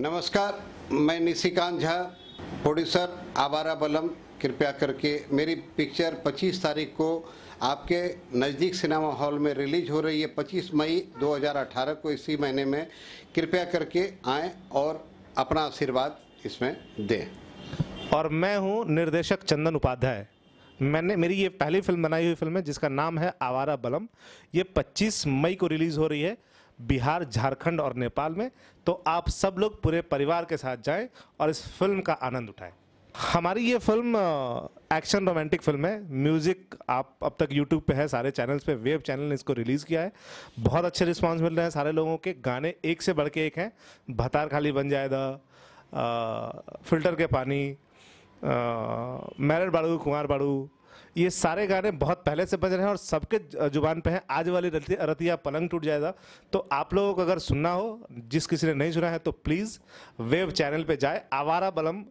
नमस्कार मैं निशिकांत झा प्रोड्यूसर आवारा बलम कृपया करके मेरी पिक्चर 25 तारीख को आपके नज़दीक सिनेमा हॉल में रिलीज हो रही है 25 मई 2018 को इसी महीने में कृपया करके आए और अपना आशीर्वाद इसमें दें और मैं हूँ निर्देशक चंदन उपाध्याय मैंने मेरी ये पहली फिल्म बनाई हुई फिल्म है जिसका नाम है आवारा बलम ये 25 मई को रिलीज़ हो रही है बिहार झारखंड और नेपाल में तो आप सब लोग पूरे परिवार के साथ जाएं और इस फिल्म का आनंद उठाएं हमारी ये फिल्म एक्शन रोमांटिक फिल्म है म्यूज़िक आप अब तक यूट्यूब पे है सारे चैनल्स पे वेब चैनल ने इसको रिलीज़ किया है बहुत अच्छे रिस्पांस मिल रहे हैं सारे लोगों के गाने एक से बढ़ के एक हैं भतार खाली बन जाएगा फिल्टर के पानी मैरड बाड़ू कुंवर बाड़ू ये सारे गाने बहुत पहले से बज रहे हैं और सबके जुबान पे हैं आज वाली रतिया पलंग टूट जाएगा तो आप लोगों को अगर सुनना हो जिस किसी ने नहीं सुना है तो प्लीज़ वेब चैनल पे जाए आवारा बलम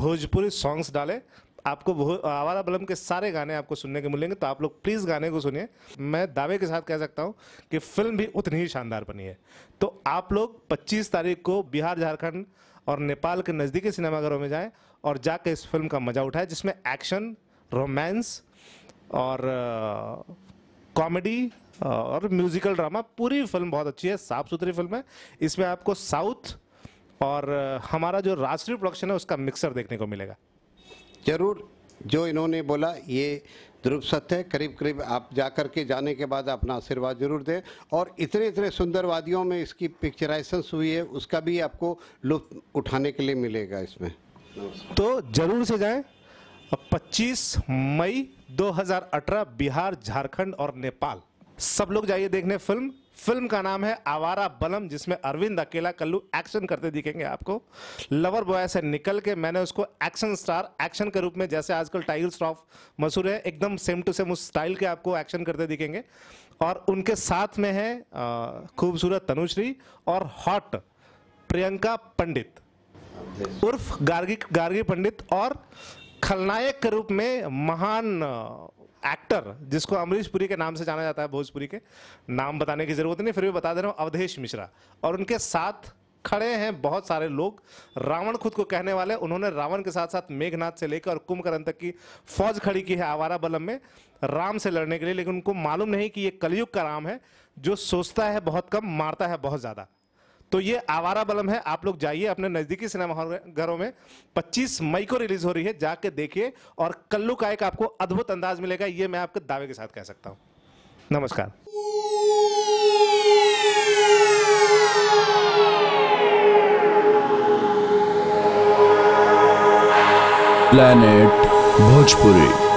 भोजपुरी सॉन्ग्स डालें आपको आवारा बलम के सारे गाने आपको सुनने के मिलेंगे तो आप लोग प्लीज़ गाने को सुनिए मैं दावे के साथ कह सकता हूँ कि फिल्म भी उतनी ही शानदार बनी है तो आप लोग 25 तारीख को बिहार झारखंड और नेपाल के नज़दीकी सिनेमाघरों में जाएं और जाके इस फिल्म का मजा उठाएं जिसमें एक्शन रोमांस और कॉमेडी और म्यूजिकल ड्रामा पूरी फिल्म बहुत अच्छी है साफ सुथरी फिल्म है इसमें आपको साउथ और हमारा जो राष्ट्रीय प्रोडक्शन है उसका मिक्सर देखने को मिलेगा जरूर जो इन्होंने बोला ये ध्रुव सत्य है करीब करीब आप जा कर के जाने के बाद अपना आशीर्वाद जरूर दें और इतने इतने सुंदर वादियों में इसकी पिक्चराइजेशन हुई है उसका भी आपको लुत्फ उठाने के लिए मिलेगा इसमें तो जरूर से जाएं 25 मई 2018 बिहार झारखंड और नेपाल सब लोग जाइए देखने फिल्म फिल्म का नाम है आवारा बलम जिसमें अरविंद अकेला कल्लू एक्शन करते दिखेंगे आपको लवर बॉय से निकल के मैंने उसको एक्शन स्टार एक्शन के रूप में जैसे आजकल टाइगर श्रॉफ मशहूर है एकदम सेम टू सेम उस स्टाइल के आपको एक्शन करते दिखेंगे और उनके साथ में है खूबसूरत तनुश्री और हॉट प्रियंका पंडित उर्फ गार्गी गार्गी पंडित और खलनायक के रूप में महान एक्टर जिसको अमरीश पुरी के नाम से जाना जाता है भोजपुरी के नाम बताने की जरूरत नहीं फिर भी बता दे रहा हूँ अवधेश मिश्रा और उनके साथ खड़े हैं बहुत सारे लोग रावण खुद को कहने वाले उन्होंने रावण के साथ साथ मेघनाथ से लेकर और कुंभकर्ण तक की फौज खड़ी की है आवारा बलम में राम से लड़ने के लिए लेकिन उनको मालूम नहीं कि ये कलयुग का राम है जो सोचता है बहुत कम मारता है बहुत ज़्यादा तो ये आवारा बलम है आप लोग जाइए अपने नज़दीकी सिनेमा घरों में 25 मई को रिलीज हो रही है जाके देखिए और कल्लू का एक आपको अद्भुत अंदाज मिलेगा ये मैं आपके दावे के साथ कह सकता हूं नमस्कार प्लैनेट भोजपुरी